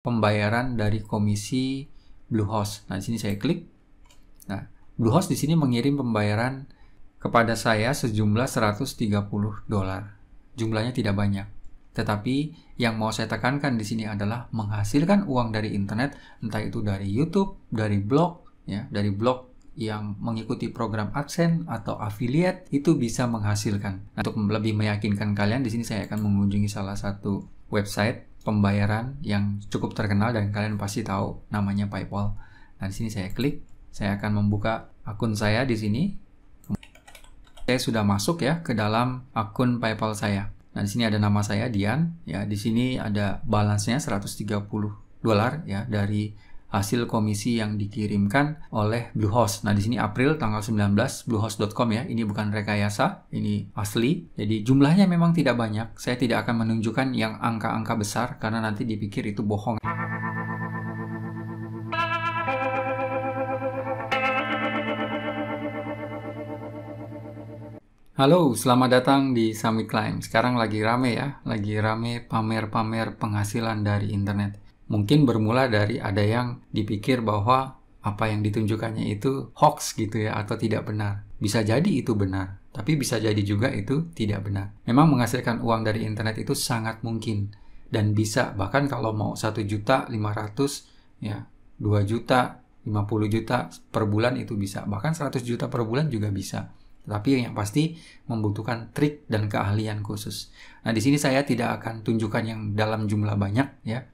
pembayaran dari komisi Bluehost. Nah, di sini saya klik. Nah, Bluehost di sini mengirim pembayaran kepada saya sejumlah 130 dolar. Jumlahnya tidak banyak. Tetapi yang mau saya tekankan di sini adalah menghasilkan uang dari internet, entah itu dari YouTube, dari blog, ya, dari blog yang mengikuti program AdSense atau affiliate itu bisa menghasilkan. Nah, untuk lebih meyakinkan kalian, di sini saya akan mengunjungi salah satu website pembayaran yang cukup terkenal dan kalian pasti tahu namanya PayPal. Nah, di sini saya klik, saya akan membuka akun saya di sini. Saya sudah masuk ya ke dalam akun PayPal saya. Nah, di sini ada nama saya Dian, ya. Di sini ada balance-nya 130 dolar ya dari hasil komisi yang dikirimkan oleh Bluehost. Nah, di sini April tanggal 19 bluehost.com ya. Ini bukan rekayasa, ini asli. Jadi jumlahnya memang tidak banyak. Saya tidak akan menunjukkan yang angka-angka besar karena nanti dipikir itu bohong. Halo, selamat datang di Summit Climb. Sekarang lagi rame ya, lagi rame pamer-pamer penghasilan dari internet mungkin bermula dari ada yang dipikir bahwa apa yang ditunjukkannya itu hoax gitu ya atau tidak benar. Bisa jadi itu benar, tapi bisa jadi juga itu tidak benar. Memang menghasilkan uang dari internet itu sangat mungkin dan bisa bahkan kalau mau 1 juta 500 ya 2 juta 50 juta per bulan itu bisa bahkan 100 juta per bulan juga bisa tapi yang pasti membutuhkan trik dan keahlian khusus. Nah, di sini saya tidak akan tunjukkan yang dalam jumlah banyak ya.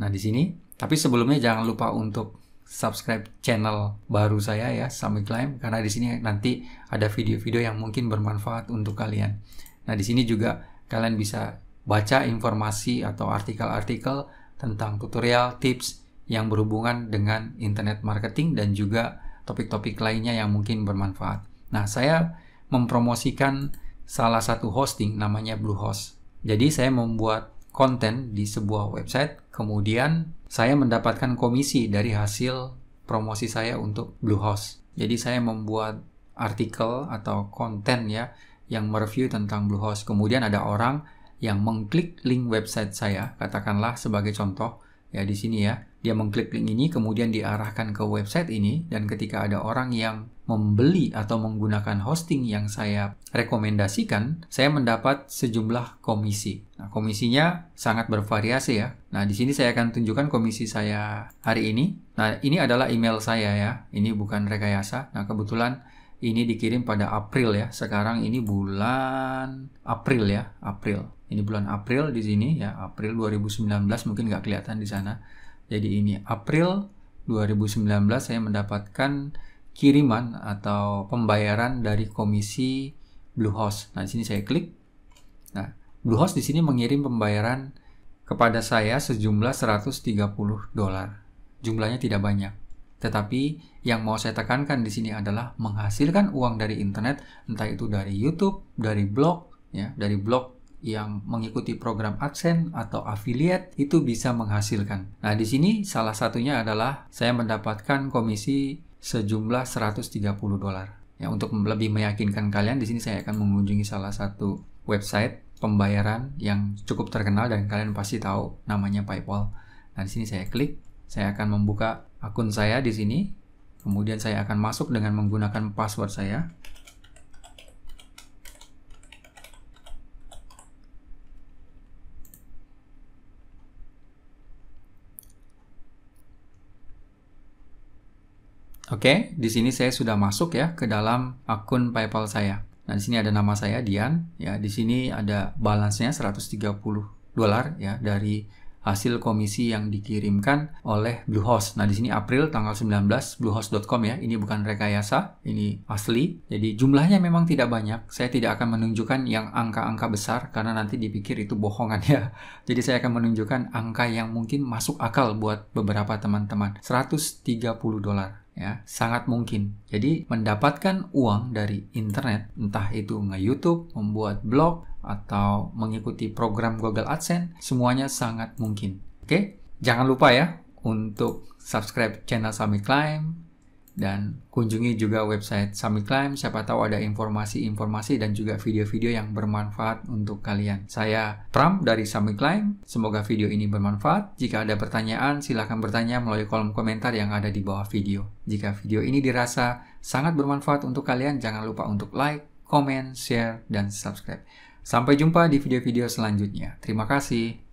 Nah, di sini. Tapi sebelumnya jangan lupa untuk subscribe channel baru saya ya, Summit Climb, karena di sini nanti ada video-video yang mungkin bermanfaat untuk kalian. Nah, di sini juga kalian bisa baca informasi atau artikel-artikel tentang tutorial, tips yang berhubungan dengan internet marketing dan juga topik-topik lainnya yang mungkin bermanfaat. Nah, saya mempromosikan salah satu hosting namanya Bluehost. Jadi saya membuat konten di sebuah website, kemudian saya mendapatkan komisi dari hasil promosi saya untuk Bluehost. Jadi saya membuat artikel atau konten ya yang mereview tentang Bluehost. Kemudian ada orang yang mengklik link website saya, katakanlah sebagai contoh, ya di sini ya. Dia mengklik link ini kemudian diarahkan ke website ini dan ketika ada orang yang membeli atau menggunakan hosting yang saya rekomendasikan, saya mendapat sejumlah komisi. Nah, komisinya sangat bervariasi ya. Nah, di sini saya akan tunjukkan komisi saya hari ini. Nah, ini adalah email saya ya. Ini bukan rekayasa. Nah, kebetulan ini dikirim pada April ya. Sekarang ini bulan April ya, April. Ini bulan April di sini ya, April 2019 mungkin nggak kelihatan di sana. Jadi ini April 2019 saya mendapatkan kiriman atau pembayaran dari komisi Bluehost. Nah, di sini saya klik. Nah, Bluehost di sini mengirim pembayaran kepada saya sejumlah 130 dolar. Jumlahnya tidak banyak. Tetapi yang mau saya tekankan di sini adalah menghasilkan uang dari internet, entah itu dari YouTube, dari blog, ya, dari blog yang mengikuti program AdSense atau affiliate itu bisa menghasilkan. Nah, di sini salah satunya adalah saya mendapatkan komisi sejumlah 130 dolar. Ya, untuk lebih meyakinkan kalian di sini saya akan mengunjungi salah satu website pembayaran yang cukup terkenal dan kalian pasti tahu namanya PayPal. Nah, di sini saya klik saya akan membuka akun saya di sini. Kemudian saya akan masuk dengan menggunakan password saya. Oke, di sini saya sudah masuk ya ke dalam akun PayPal saya. Nah, di sini ada nama saya Dian, ya. Di sini ada balance-nya 130 dolar ya dari hasil komisi yang dikirimkan oleh Bluehost. Nah, di sini April tanggal 19 bluehost.com ya. Ini bukan rekayasa, ini asli. Jadi jumlahnya memang tidak banyak. Saya tidak akan menunjukkan yang angka-angka besar karena nanti dipikir itu bohongan ya. Jadi saya akan menunjukkan angka yang mungkin masuk akal buat beberapa teman-teman. 130 dolar ya sangat mungkin. Jadi mendapatkan uang dari internet, entah itu nge-YouTube, membuat blog, atau mengikuti program Google AdSense, semuanya sangat mungkin. Oke, jangan lupa ya untuk subscribe channel Summit Climb, dan kunjungi juga website Summit Climb siapa tahu ada informasi-informasi dan juga video-video yang bermanfaat untuk kalian. Saya Pram dari Summit Climb. Semoga video ini bermanfaat. Jika ada pertanyaan silahkan bertanya melalui kolom komentar yang ada di bawah video. Jika video ini dirasa sangat bermanfaat untuk kalian jangan lupa untuk like, comment, share, dan subscribe. Sampai jumpa di video-video selanjutnya. Terima kasih.